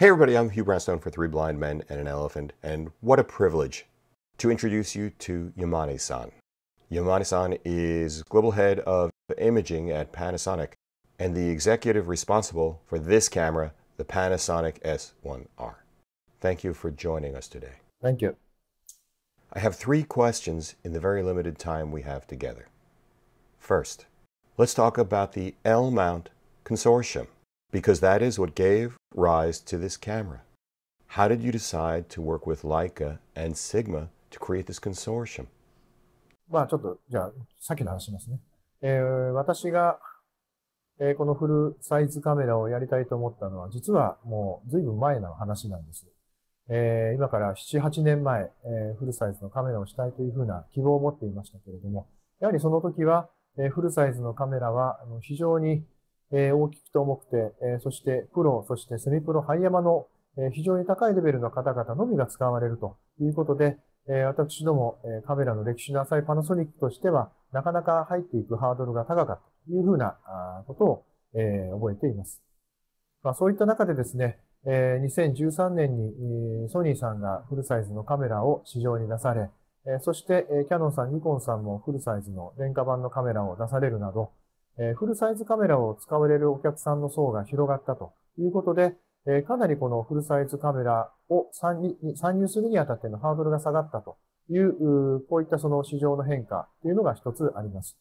Hey everybody, I'm Hugh Brownstone for Three Blind Men and an Elephant, and what a privilege to introduce you to Yamane-san. Yamane-san is global head of imaging at Panasonic and the executive responsible for this camera, the Panasonic S1R. Thank you for joining us today. Thank you. I have three questions in the very limited time we have together. First, let's talk about the L-mount consortium. because that is what gave rise to this camera. How did you decide to work with Leica and Sigma to create this consortium? まあちょっと、じゃあ、さっきの話しますね。えー、私が、えー、このフルサイズカメラをやりたいと思ったのは、実はもう随分前の話なんです。えー、今から7、8年前、えー、フルサイズのカメラをしたいというふうな希望を持っていましたけれども、やはりその時は、えー、フルサイズのカメラは非常にえー、大きくて重くて、えー、そしてプロ、そしてセミプロ、ハイヤマの、えー、非常に高いレベルの方々のみが使われるということで、え私ども、えカメラの歴史の浅いパナソニックとしては、なかなか入っていくハードルが高かったというふうなことを、え覚えています。まあ、そういった中でですね、え2013年に、ソニーさんがフルサイズのカメラを市場に出され、えそして、えキャノンさん、ニコンさんもフルサイズの廉価版のカメラを出されるなど、えフルサイズカメラを使われるお客さんの層が広がったということで、えかなりこのフルサイズカメラを参入するにあたってのハードルが下がったという、こういったその市場の変化というのが一つあります。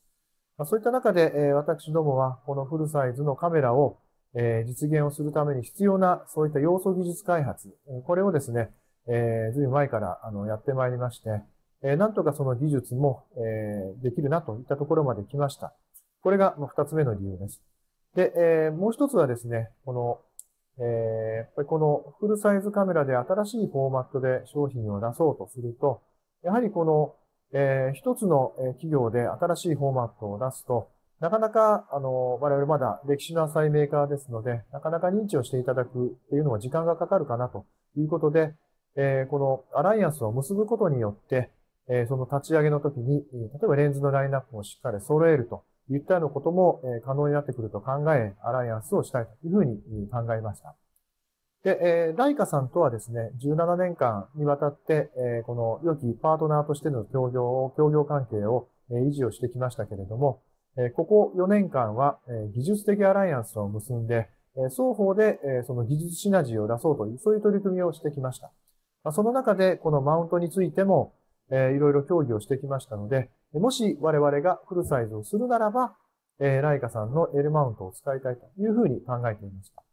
まそういった中で、え私どもはこのフルサイズのカメラを、え実現をするために必要なそういった要素技術開発、これをですね、えずいぶん前からあのやってまいりまして、えなんとかその技術も、えできるなといったところまで来ました。これが二つ目の理由です。で、えー、もう一つはですね、この、えー、やっぱりこのフルサイズカメラで新しいフォーマットで商品を出そうとすると、やはりこの、えー、一つの企業で新しいフォーマットを出すと、なかなか、あの、我々まだ歴史の浅いメーカーですので、なかなか認知をしていただくっていうのは時間がかかるかなということで、えー、このアライアンスを結ぶことによって、えー、その立ち上げの時に、例えばレンズのラインナップをしっかり揃えると言ったようなことも可能になってくると考え、アライアンスをしたいというふうに考えました。で、えー、ライカさんとはですね、17年間にわたって、えー、この良きパートナーとしての協業、協業関係を、え維持をしてきましたけれども、えー、ここ4年間は、えー、技術的アライアンスを結んで、えー、双方で、えー、その技術シナジーを出そうという、そういう取り組みをしてきました。まあ、その中で、このマウントについても、えー、いろいろ協議をしてきましたので、もし我々がフルサイズをするならば、えー、ライカさんの L マウントを使いたいというふうに考えていました。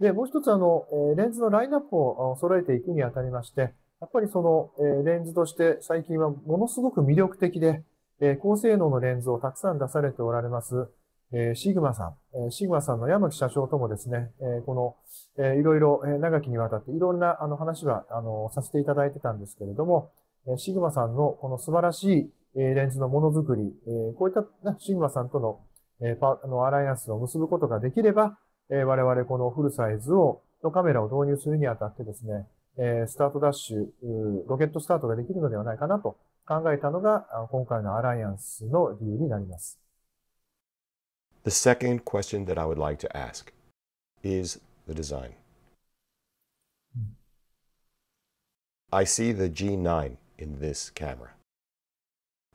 で、もう一つあの、レンズのラインナップを揃えていくにあたりまして、やっぱりその、えレンズとして最近はものすごく魅力的で、え高性能のレンズをたくさん出されておられます、えシグマさん、えシグマさんの山木社長ともですね、えこの、えいろいろ、え長きにわたっていろんなあの話はあのさせていただいてたんですけれども、えシグマさんのこの素晴らしいえレンズのものづくり、えこういった、ね、シンマさんとの、えパあのアライアンスを結ぶことができれば、え我々このフルサイズを、のカメラを導入するにあたってですね、えスタートダッシュ、ロケットスタートができるのではないかなと考えたのが、今回のアライアンスの理由になります。The second question that I would like to ask is the design. I see the G9 in this camera.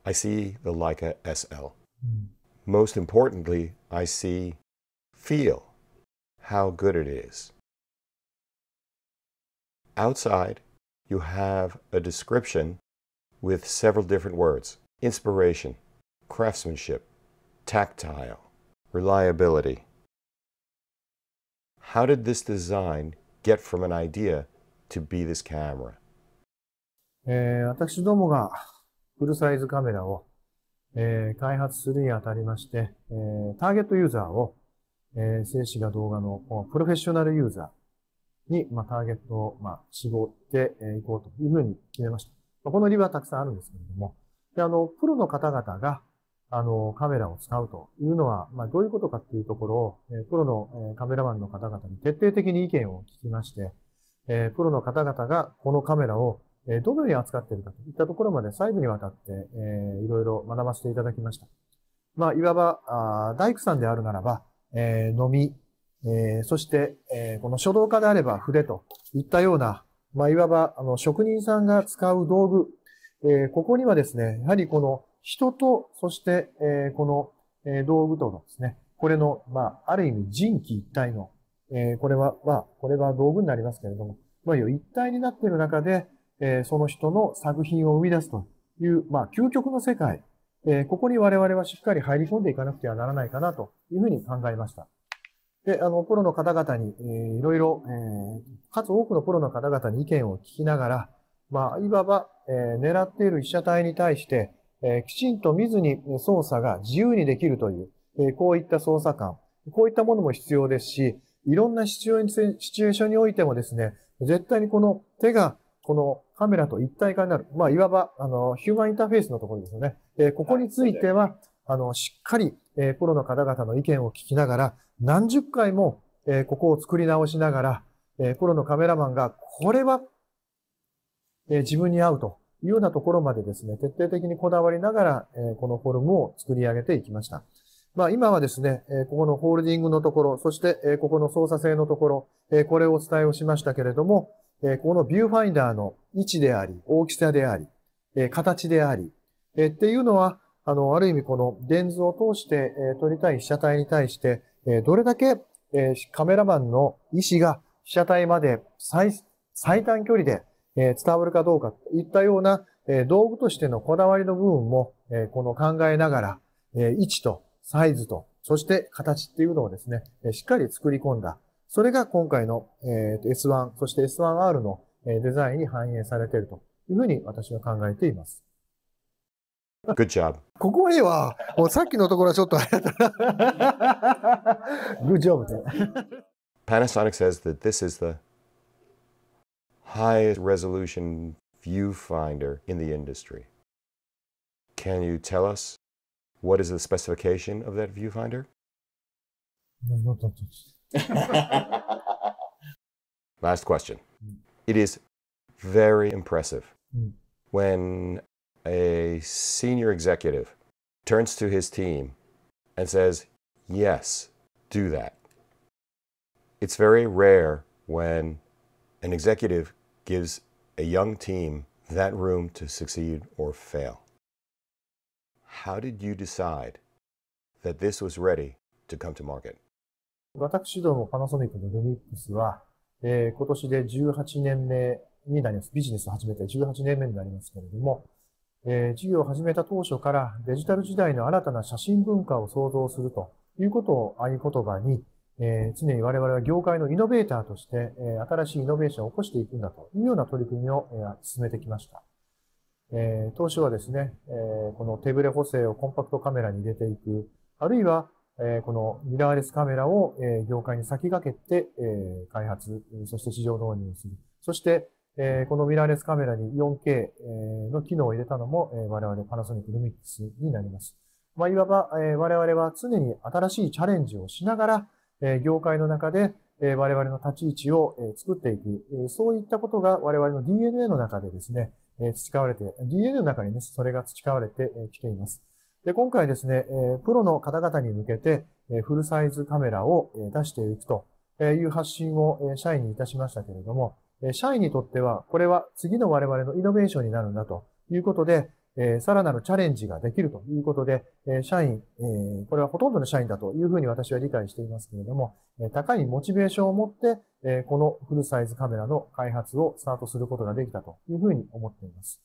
I see the Leica SL. Hmm. Most importantly, I see, feel how good it is. Outside, you have a description with several different words inspiration, craftsmanship, tactile, reliability. How did this design get from an idea to be this camera? Eh, フルサイズカメラを、えー、開発するにあたりまして、えー、ターゲットユーザーを、えー、静止画動画のプロフェッショナルユーザーに、まあ、ターゲットを、まあ、絞っていこうというふうに決めました。まあ、この理由はたくさんあるんですけれども、で、あの、プロの方々が、あの、カメラを使うというのは、まあ、どういうことかっていうところを、えプロの、えカメラマンの方々に徹底的に意見を聞きまして、えプロの方々がこのカメラをえどのように扱っているかといったところまで細部にわたって、えいろいろ学ばせていただきました。まあ、いわば、あ大工さんであるならば、えー、飲み、えー、そして、えー、この書道家であれば筆といったような、まあ、いわば、あの、職人さんが使う道具、えー、ここにはですね、やはりこの人と、そして、えー、この、えー、道具とのですね、これの、まあ、ある意味人気一体の、えー、これは、まあ、これは道具になりますけれども、まあ、一体になっている中で、えー、その人の作品を生み出すという、まあ、究極の世界、えー、ここに我々はしっかり入り込んでいかなくてはならないかなというふうに考えました。で、あの、プロの方々に、えー、いろいろ、えー、つ多くのプロの方々に意見を聞きながら、まあ、いわば、えー、狙っている被写体に対して、えー、きちんと見ずに操作が自由にできるという、えー、こういった操作感、こういったものも必要ですし、いろんなシチュエーションにおいてもですね、絶対にこの手が、このカメラと一体化になる。まあ、いわば、あの、ヒューマンインターフェースのところですよね。えここについては、あの、しっかり、えプロの方々の意見を聞きながら、何十回も、えここを作り直しながら、えプロのカメラマンが、これは、え自分に合うというようなところまでですね、徹底的にこだわりながら、えこのフォルムを作り上げていきました。まあ、今はですね、えここのホールディングのところ、そして、えここの操作性のところ、えこれをお伝えをしましたけれども、えこのビューファインダーの位置であり、大きさであり、え形であり、えっていうのは、あの、ある意味このレンズを通して、え撮りたい被写体に対して、えどれだけ、えカメラマンの意思が被写体まで最最短距離で、え伝わるかどうかといったような、え道具としてのこだわりの部分も、えこの考えながら、え位置とサイズと、そして形っていうのをですね、しっかり作り込んだ、それが今回の、えー、S1、そして S1R のデザインに反映されているというふうに私は考えています。Good job. ここまでは、もうさっきのところはちょっとあれだった Good job ね。Panasonic says that this is the highest resolution viewfinder in the industry. Can you tell us what is the specification of that viewfinder? Last question. It is very impressive hmm. when a senior executive turns to his team and says, Yes, do that. It's very rare when an executive gives a young team that room to succeed or fail. How did you decide that this was ready to come to market? 私どもパナソニックのルミックスは、えー、今年で18年目になります。ビジネスを始めて18年目になりますけれども、えー、事業を始めた当初からデジタル時代の新たな写真文化を創造するということを合言葉に、えー、常に我々は業界のイノベーターとして、えー、新しいイノベーションを起こしていくんだというような取り組みを、えー、進めてきました。えー、当初はですね、えー、この手ブレ補正をコンパクトカメラに入れていく、あるいはえこのミラーレスカメラを、え業界に先駆けて、え開発、そして市場導入する。そして、えこのミラーレスカメラに 4K、えの機能を入れたのも、え我々パナソニックルミックスになります。まあ、いわば、え我々は常に新しいチャレンジをしながら、え業界の中で、え我々の立ち位置を、えー、作っていく、えそういったことが我々の DNA の中でですね、え培われて、DNA の中にね、それが培われてきています。で、今回ですね、えプロの方々に向けて、えフルサイズカメラを出していくという発信を社員にいたしましたけれども、社員にとっては、これは次の我々のイノベーションになるんだということで、さらなるチャレンジができるということで、社員、これはほとんどの社員だというふうに私は理解していますけれども、高いモチベーションを持って、このフルサイズカメラの開発をスタートすることができたというふうに思っています。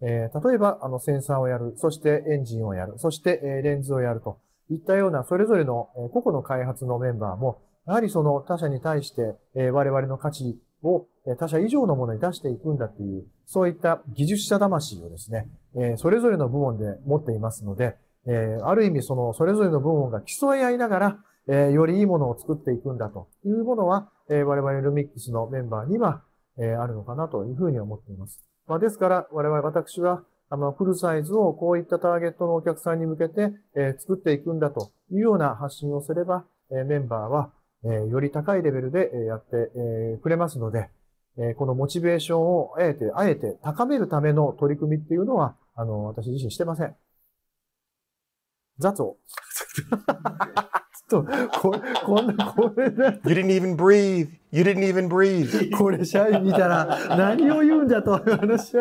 えー、例えば、あの、センサーをやる、そしてエンジンをやる、そして、えレンズをやるといったような、それぞれの、え個々の開発のメンバーも、やはりその他社に対して、え我々の価値を他社以上のものに出していくんだという、そういった技術者魂をですね、えそれぞれの部門で持っていますので、えある意味そのそれぞれの部門が競い合いながら、えよりいいものを作っていくんだというものは、え我々ルミックスのメンバーには、えあるのかなというふうに思っています。まあ、ですから、我々、私は、あの、フルサイズをこういったターゲットのお客さんに向けて、え作っていくんだというような発信をすれば、えメンバーは、えより高いレベルで、えやって、えくれますので、えこのモチベーションをあえて、あえて高めるための取り組みっていうのは、あの、私自身してません。雑を。ちょっと、これ、こんな、これだ。You didn't even breathe. You didn't even breathe. これ、社員見たら何を言うんだという話